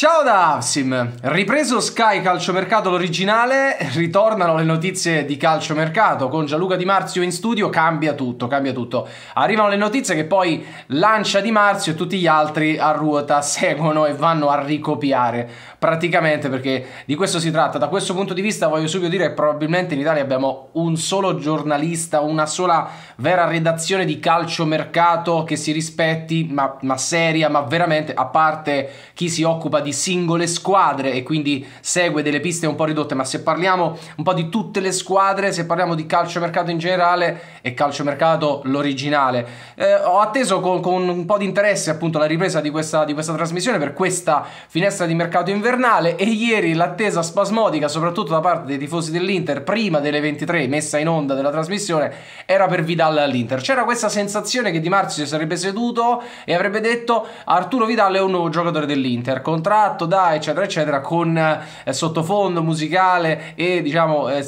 Ciao da Avsim! Ripreso Sky Calciomercato l'originale, ritornano le notizie di calciomercato con Gianluca Di Marzio in studio, cambia tutto, cambia tutto. Arrivano le notizie che poi lancia Di Marzio e tutti gli altri a ruota seguono e vanno a ricopiare praticamente perché di questo si tratta. Da questo punto di vista voglio subito dire che probabilmente in Italia abbiamo un solo giornalista, una sola vera redazione di calciomercato che si rispetti, ma, ma seria, ma veramente, a parte chi si occupa di di singole squadre e quindi segue delle piste un po' ridotte, ma se parliamo un po' di tutte le squadre, se parliamo di calciomercato in generale e calciomercato l'originale. Eh, ho atteso con, con, un po' di interesse appunto la ripresa di questa, di questa trasmissione per questa finestra di mercato invernale e ieri l'attesa spasmodica, soprattutto da parte dei tifosi dell'Inter, prima delle 23 messa in onda della trasmissione, era per Vidal all'Inter. C'era questa sensazione che Di Marzio si sarebbe seduto e avrebbe detto Arturo Vidal è un nuovo giocatore dell'Inter. Contra sottratto da eccetera eccetera con eh, sottofondo musicale e diciamo eh,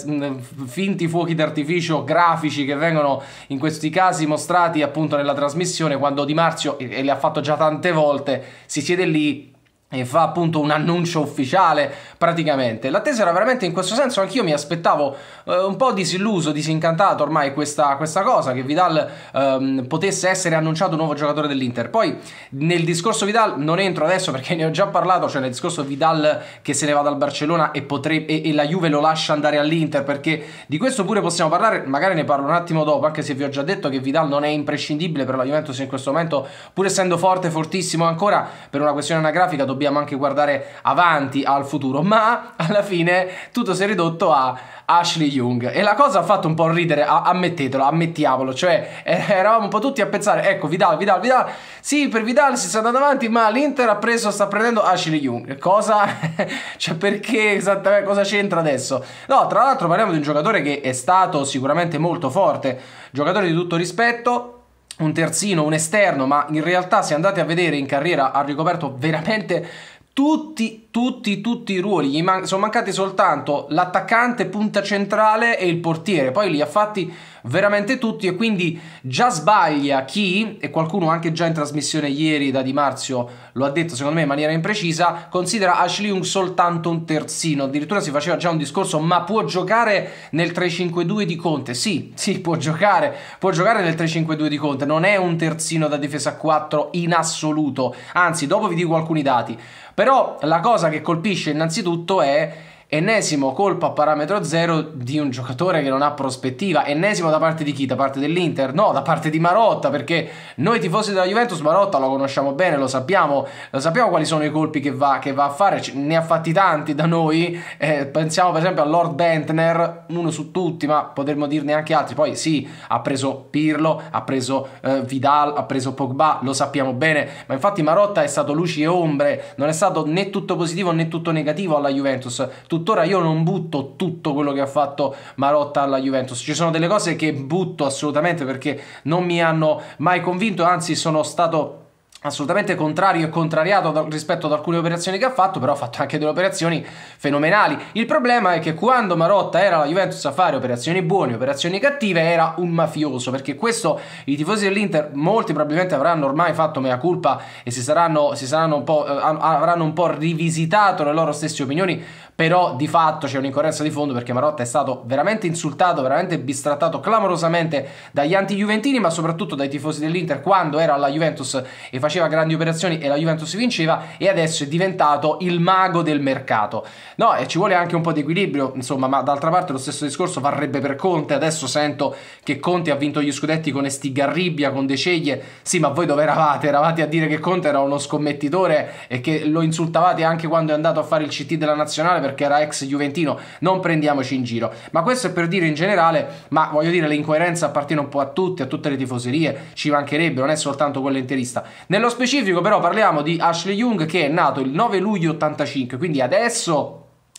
finti fuochi d'artificio grafici che vengono in questi casi mostrati appunto nella trasmissione quando Di Marzio e, e le ha fatto già tante volte si siede lì e fa appunto un annuncio ufficiale praticamente. L'attesa era veramente in questo senso, anch'io mi aspettavo eh, un po' disilluso, disincantato ormai questa, questa cosa, che Vidal ehm, potesse essere annunciato un nuovo giocatore dell'Inter. Poi nel discorso Vidal non entro adesso perché ne ho già parlato, cioè nel discorso Vidal che se ne va dal Barcellona e, potre, e, e la Juve lo lascia andare all'Inter, perché di questo pure possiamo parlare, magari ne parlo un attimo dopo, anche se vi ho già detto che Vidal non è imprescindibile per la Juventus in questo momento, pur essendo forte, fortissimo ancora, per una questione anagrafica dobbiamo anche guardare avanti al futuro, ma alla fine tutto si è ridotto a Ashley Young e la cosa ha fatto un po' ridere, ammettetelo, ammettiamolo, cioè eh, eravamo un po' tutti a pensare, ecco Vidal, Vidal, Vidal, sì per Vidal si sta andando avanti ma l'Inter ha preso, sta prendendo Ashley Young, cosa, cioè perché esattamente, cosa c'entra adesso? No, tra l'altro parliamo di un giocatore che è stato sicuramente molto forte, giocatore di tutto rispetto, un terzino, un esterno, ma in realtà se andate a vedere in carriera ha ricoperto veramente tutti tutti, tutti i ruoli. Man- sono mancati soltanto l'attaccante, punta centrale e il portiere. Poi li ha fatti veramente tutti e quindi già sbaglia chi, e qualcuno anche già in trasmissione ieri da Di Marzio lo ha detto secondo me in maniera imprecisa, considera Ashley Young soltanto un terzino. Addirittura si faceva già un discorso, ma può giocare nel 3-5-2 di Conte? Sì, sì, può giocare. Può giocare nel 3-5-2 di Conte. Non è un terzino da difesa a 4 in assoluto. Anzi, dopo vi dico alcuni dati. Però la cosa cosa che colpisce innanzitutto è Ennesimo colpo a parametro zero di un giocatore che non ha prospettiva. Ennesimo da parte di chi? Da parte dell'Inter? No, da parte di Marotta, perché noi tifosi della Juventus Marotta lo conosciamo bene, lo sappiamo, lo sappiamo quali sono i colpi che va, che va a fare, C ne ha fatti tanti da noi. Eh, pensiamo per esempio a Lord Bentner, uno su tutti, ma potremmo dirne anche altri. Poi sì, ha preso Pirlo, ha preso eh, Vidal, ha preso Pogba, lo sappiamo bene, ma infatti Marotta è stato luci e ombre, non è stato né tutto positivo né tutto negativo alla Juventus. Tutto tuttora io non butto tutto quello che ha fatto Marotta alla Juventus. Ci sono delle cose che butto assolutamente perché non mi hanno mai convinto, anzi sono stato assolutamente contrario e contrariato rispetto ad alcune operazioni che ha fatto, però ha fatto anche delle operazioni fenomenali. Il problema è che quando Marotta era la Juventus a fare operazioni buone, operazioni cattive, era un mafioso, perché questo i tifosi dell'Inter molti probabilmente avranno ormai fatto mea culpa e si saranno, si saranno un eh, avranno un po' rivisitato le loro stesse opinioni però di fatto c'è un'incorrenza di fondo perché Marotta è stato veramente insultato, veramente bistrattato clamorosamente dagli anti-juventini, ma soprattutto dai tifosi dell'Inter quando era alla Juventus e faceva grandi operazioni e la Juventus vinceva e adesso è diventato il mago del mercato. No, e ci vuole anche un po' di equilibrio, insomma, ma d'altra parte lo stesso discorso varrebbe per Conte, adesso sento che Conte ha vinto gli scudetti con Esti Garribia con De Ceglie, sì, ma voi dove eravate? Eravate a dire che Conte era uno scommettitore e che lo insultavate anche quando è andato a fare il CT della nazionale perché era ex Juventino, non prendiamoci in giro. Ma questo è per dire in generale, ma voglio dire, l'incoerenza appartiene un po' a tutti, a tutte le tifoserie, ci mancherebbe, non è soltanto quella interista. Nello specifico però parliamo di Ashley Young che è nato il 9 luglio 85, quindi adesso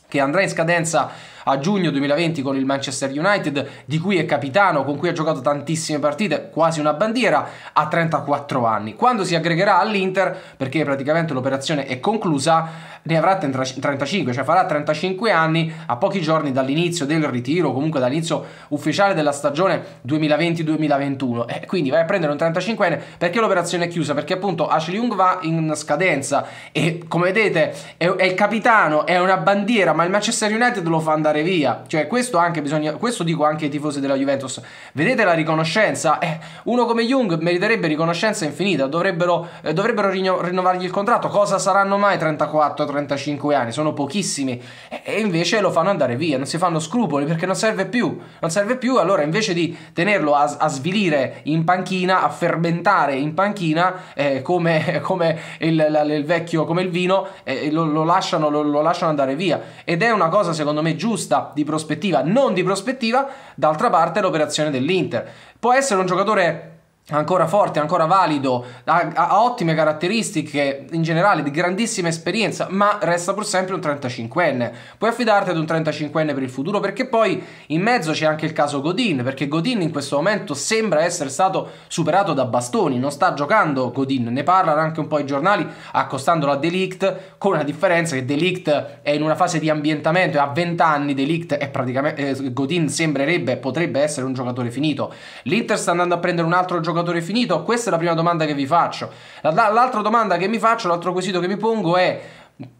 che andrà in scadenza a giugno 2020 con il Manchester United, di cui è capitano, con cui ha giocato tantissime partite, quasi una bandiera, a 34 anni. Quando si aggregherà all'Inter, perché praticamente l'operazione è conclusa, ne avrà 35, cioè farà 35 anni a pochi giorni dall'inizio del ritiro, comunque dall'inizio ufficiale della stagione 2020-2021. E eh, quindi vai a prendere un 35enne perché l'operazione è chiusa, perché appunto Ashley Young va in scadenza e come vedete è, è il capitano, è una bandiera, ma il Manchester United lo fa andare andare via. Cioè, questo, bisogna, questo dico anche ai tifosi della Juventus. Vedete la riconoscenza? Eh, uno come Jung meriterebbe riconoscenza infinita, dovrebbero, eh, dovrebbero rinnovargli il contratto. Cosa saranno mai 34-35 anni? Sono pochissimi. E, e invece lo fanno andare via, non si fanno scrupoli perché non serve più. Non serve più, allora invece di tenerlo a, a svilire in panchina, a fermentare in panchina eh, come, come il, la, il, vecchio, come il vino, eh, lo, lo, lasciano, lo, lo lasciano andare via. Ed è una cosa secondo me giusta giusta di prospettiva, non di prospettiva, d'altra parte l'operazione dell'Inter. Può essere un giocatore ancora forte, ancora valido, ha, ha, ottime caratteristiche in generale, di grandissima esperienza, ma resta pur sempre un 35enne. Puoi affidarti ad un 35enne per il futuro perché poi in mezzo c'è anche il caso Godin, perché Godin in questo momento sembra essere stato superato da bastoni, non sta giocando Godin, ne parlano anche un po' i giornali accostandolo a Delict con la differenza che Delict è in una fase di ambientamento e a 20 anni Delict è praticamente eh, Godin sembrerebbe potrebbe essere un giocatore finito. L'Inter sta andando a prendere un altro giocatore giocatore finito? Questa è la prima domanda che vi faccio. L'altra domanda che mi faccio, l'altro quesito che mi pongo è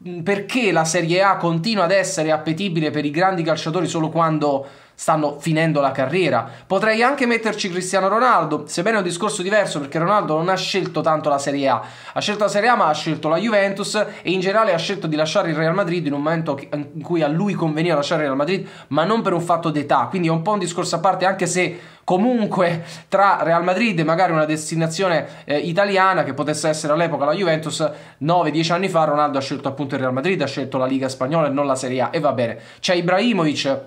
mm, perché la Serie A continua ad essere appetibile per i grandi calciatori solo quando stanno finendo la carriera. Potrei anche metterci Cristiano Ronaldo, sebbene è un discorso diverso perché Ronaldo non ha scelto tanto la Serie A, ha scelto la Serie A ma ha scelto la Juventus e in generale ha scelto di lasciare il Real Madrid in un momento in cui a lui conveniva lasciare il Real Madrid, ma non per un fatto d'età, quindi è un po' un discorso a parte anche se comunque tra Real Madrid e magari una destinazione eh, italiana che potesse essere all'epoca la Juventus 9-10 anni fa Ronaldo ha scelto appunto il Real Madrid ha scelto la Liga Spagnola e non la Serie A e va bene c'è Ibrahimovic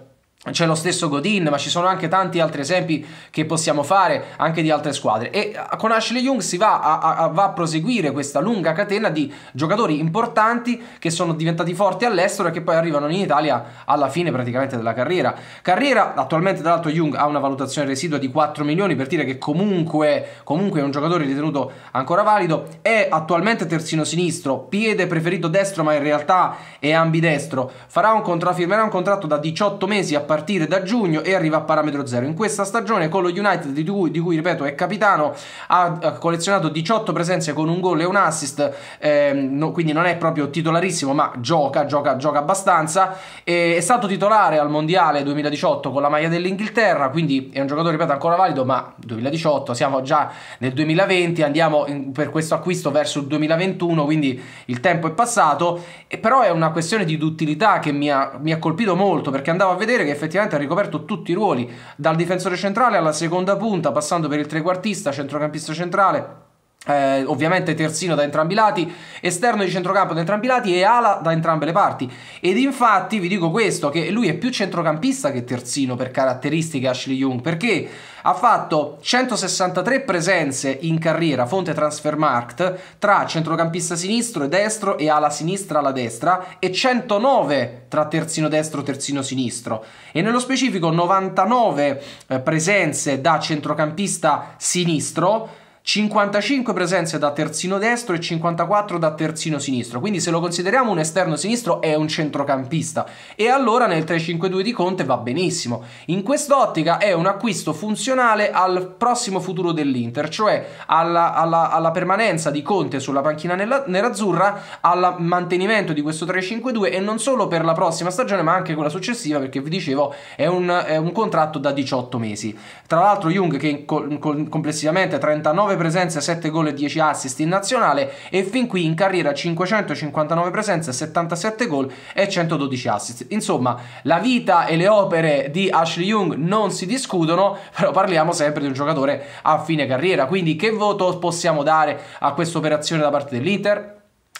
c'è lo stesso Godin, ma ci sono anche tanti altri esempi che possiamo fare anche di altre squadre. E eh, con Ashley Young si va a, a, va a proseguire questa lunga catena di giocatori importanti che sono diventati forti all'estero e che poi arrivano in Italia alla fine praticamente della carriera. Carriera, attualmente tra l'altro Young ha una valutazione residua di 4 milioni per dire che comunque, comunque è un giocatore ritenuto ancora valido. È attualmente terzino sinistro, piede preferito destro ma in realtà è ambidestro. Farà un firmerà un contratto da 18 mesi a partire da giugno e arriva a parametro zero. In questa stagione con lo United, di cui, di cui ripeto è capitano, ha collezionato 18 presenze con un gol e un assist, eh, no, quindi non è proprio titolarissimo, ma gioca, gioca, gioca abbastanza. Eh, è stato titolare al Mondiale 2018 con la maglia dell'Inghilterra, quindi è un giocatore, ripeto, ancora valido, ma 2018, siamo già nel 2020, andiamo in, per questo acquisto verso il 2021, quindi il tempo è passato, e però è una questione di duttilità che mi ha, mi ha colpito molto, perché andavo a vedere che effettivamente ha ricoperto tutti i ruoli, dal difensore centrale alla seconda punta, passando per il trequartista, centrocampista centrale, eh, ovviamente terzino da entrambi i lati, esterno di centrocampo da entrambi i lati e ala da entrambe le parti. Ed infatti vi dico questo, che lui è più centrocampista che terzino per caratteristiche Ashley Young, perché ha fatto 163 presenze in carriera, fonte Transfermarkt, tra centrocampista sinistro e destro e ala sinistra alla destra e 109 tra terzino destro e terzino sinistro. E nello specifico 99 eh, presenze da centrocampista sinistro 55 presenze da terzino destro e 54 da terzino sinistro, quindi se lo consideriamo un esterno sinistro è un centrocampista e allora nel 3-5-2 di Conte va benissimo. In quest'ottica è un acquisto funzionale al prossimo futuro dell'Inter, cioè alla, alla, alla, permanenza di Conte sulla panchina nella, nerazzurra, al mantenimento di questo 3-5-2 e non solo per la prossima stagione ma anche quella successiva perché vi dicevo è un, è un contratto da 18 mesi. Tra l'altro Jung che con, con, complessivamente 39 presenze, 7 gol e 10 assist in nazionale e fin qui in carriera 559 presenze, 77 gol e 112 assist. Insomma, la vita e le opere di Ashley Young non si discutono, però parliamo sempre di un giocatore a fine carriera, quindi che voto possiamo dare a questa operazione da parte dell'Inter?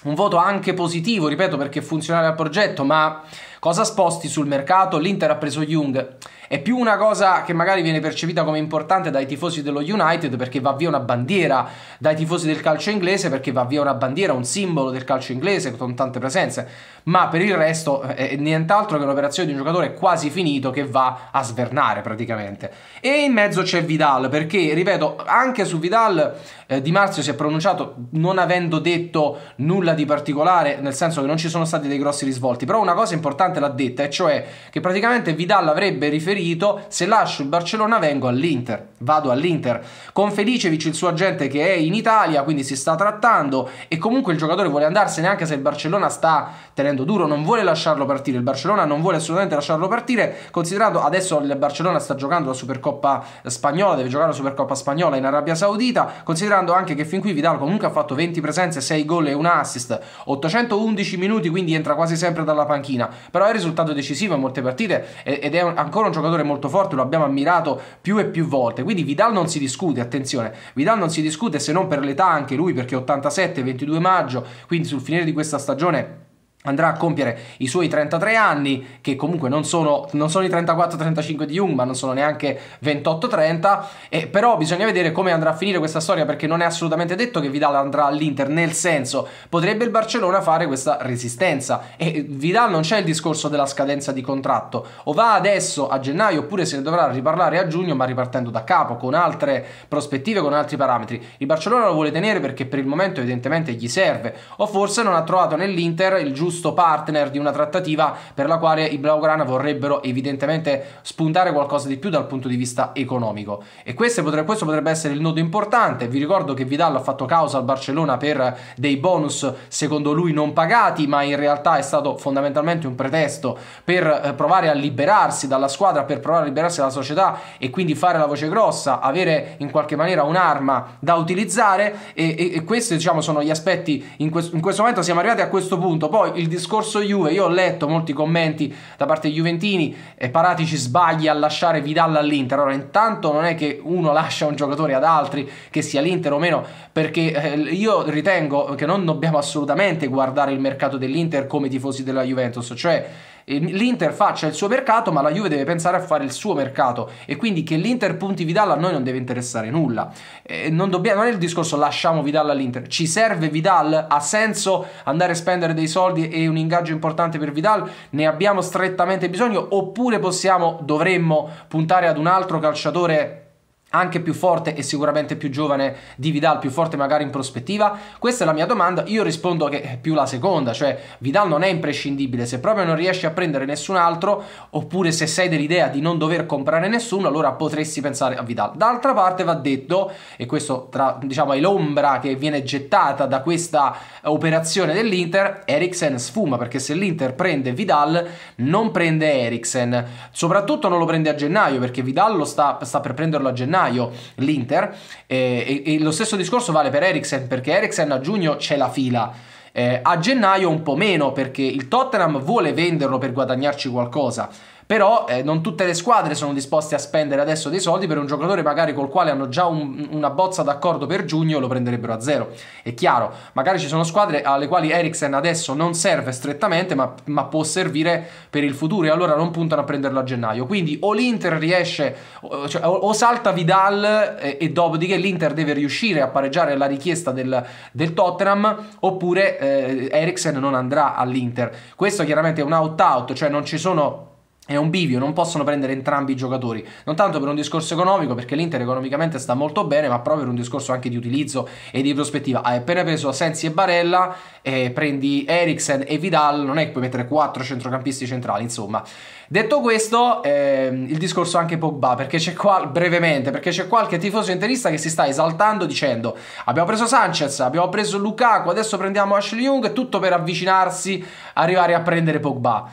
Un voto anche positivo, ripeto, perché funzionale al progetto, ma Cosa sposti sul mercato? L'Inter ha preso Jung. È più una cosa che magari viene percepita come importante dai tifosi dello United perché va via una bandiera, dai tifosi del calcio inglese perché va via una bandiera, un simbolo del calcio inglese con tante presenze, ma per il resto eh, è nient'altro che un'operazione di un giocatore quasi finito che va a svernare praticamente. E in mezzo c'è Vidal perché, ripeto, anche su Vidal eh, Di Marzio si è pronunciato non avendo detto nulla di particolare, nel senso che non ci sono stati dei grossi risvolti, però una cosa importante praticamente l'ha detta, e cioè che praticamente Vidal avrebbe riferito se lascio il Barcellona vengo all'Inter, vado all'Inter. Con Felicevic il suo agente che è in Italia, quindi si sta trattando e comunque il giocatore vuole andarsene anche se il Barcellona sta tenendo duro, non vuole lasciarlo partire, il Barcellona non vuole assolutamente lasciarlo partire, considerando adesso il Barcellona sta giocando la Supercoppa spagnola, deve giocare la Supercoppa spagnola in Arabia Saudita, considerando anche che fin qui Vidal comunque ha fatto 20 presenze, 6 gol e un assist, 811 minuti, quindi entra quasi sempre dalla panchina. Però è risultato decisivo in molte partite ed è ancora un giocatore molto forte, lo abbiamo ammirato più e più volte. Quindi Vidal non si discute, attenzione, Vidal non si discute se non per l'età anche lui perché 87, 22 maggio, quindi sul finire di questa stagione andrà a compiere i suoi 33 anni, che comunque non sono, non sono i 34-35 di Jung, ma non sono neanche 28-30, e però bisogna vedere come andrà a finire questa storia, perché non è assolutamente detto che Vidal andrà all'Inter, nel senso, potrebbe il Barcellona fare questa resistenza, e Vidal non c'è il discorso della scadenza di contratto, o va adesso a gennaio, oppure se ne dovrà riparlare a giugno, ma ripartendo da capo, con altre prospettive, con altri parametri. Il Barcellona lo vuole tenere perché per il momento evidentemente gli serve, o forse non ha trovato nell'Inter il giusto giusto partner di una trattativa per la quale i Blaugrana vorrebbero evidentemente spuntare qualcosa di più dal punto di vista economico. E questo potrebbe, questo potrebbe essere il nodo importante. Vi ricordo che Vidal ha fatto causa al Barcellona per dei bonus secondo lui non pagati, ma in realtà è stato fondamentalmente un pretesto per eh, provare a liberarsi dalla squadra, per provare a liberarsi dalla società e quindi fare la voce grossa, avere in qualche maniera un'arma da utilizzare e, e, e questi diciamo sono gli aspetti in, que- in questo momento siamo arrivati a questo punto. Poi il il discorso Juve, io ho letto molti commenti da parte di Juventini e Parati ci sbaglia a lasciare Vidal all'Inter. Allora, intanto non è che uno lascia un giocatore ad altri, che sia l'Inter o meno, perché eh, io ritengo che non dobbiamo assolutamente guardare il mercato dell'Inter come tifosi della Juventus, cioè l'Inter faccia il suo mercato, ma la Juve deve pensare a fare il suo mercato e quindi che l'Inter punti Vidal a noi non deve interessare nulla. Eh, non, dobbiamo, non è il discorso lasciamo Vidal all'Inter, ci serve Vidal? Ha senso andare a spendere dei soldi e un ingaggio importante per Vidal? Ne abbiamo strettamente bisogno oppure possiamo, dovremmo puntare ad un altro calciatore? anche più forte e sicuramente più giovane di Vidal, più forte magari in prospettiva? Questa è la mia domanda, io rispondo che è più la seconda, cioè Vidal non è imprescindibile, se proprio non riesci a prendere nessun altro, oppure se sei dell'idea di non dover comprare nessuno, allora potresti pensare a Vidal. D'altra parte va detto, e questo tra, diciamo, è l'ombra che viene gettata da questa operazione dell'Inter, Eriksen sfuma, perché se l'Inter prende Vidal, non prende Eriksen, soprattutto non lo prende a gennaio, perché Vidal lo sta, sta per prenderlo a gennaio, gennaio l'Inter e, eh, e, e lo stesso discorso vale per Eriksen perché Eriksen a giugno c'è la fila. Eh, a gennaio un po' meno perché il Tottenham vuole venderlo per guadagnarci qualcosa. Però eh, non tutte le squadre sono disposte a spendere adesso dei soldi per un giocatore magari col quale hanno già un, una bozza d'accordo per giugno lo prenderebbero a zero. È chiaro, magari ci sono squadre alle quali Eriksen adesso non serve strettamente, ma, ma può servire per il futuro e allora non puntano a prenderlo a gennaio. Quindi o l'Inter riesce, o, cioè, o, salta Vidal e, eh, e, dopodiché l'Inter deve riuscire a pareggiare la richiesta del, del Tottenham, oppure eh, Eriksen non andrà all'Inter. Questo chiaramente è un out-out, cioè non ci sono è un bivio, non possono prendere entrambi i giocatori, non tanto per un discorso economico, perché l'Inter economicamente sta molto bene, ma proprio per un discorso anche di utilizzo e di prospettiva. Hai appena preso Sensi e Barella, eh, prendi Eriksen e Vidal, non è che puoi mettere quattro centrocampisti centrali, insomma. Detto questo, eh, il discorso anche Pogba, perché c'è qua, brevemente, perché c'è qualche tifoso interista che si sta esaltando dicendo abbiamo preso Sanchez, abbiamo preso Lukaku, adesso prendiamo Ashley Young, tutto per avvicinarsi, arrivare a prendere Pogba.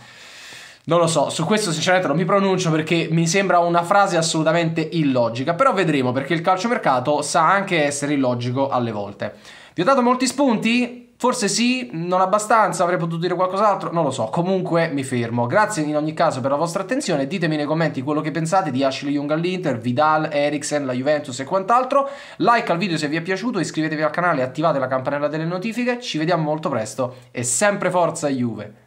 Non lo so, su questo sinceramente non mi pronuncio perché mi sembra una frase assolutamente illogica, però vedremo perché il calciomercato sa anche essere illogico alle volte. Vi ho dato molti spunti? Forse sì, non abbastanza, avrei potuto dire qualcos'altro, non lo so, comunque mi fermo. Grazie in ogni caso per la vostra attenzione, ditemi nei commenti quello che pensate di Ashley Young all'Inter, Vidal, Eriksen, la Juventus e quant'altro. Like al video se vi è piaciuto, iscrivetevi al canale, attivate la campanella delle notifiche, ci vediamo molto presto e sempre forza Juve!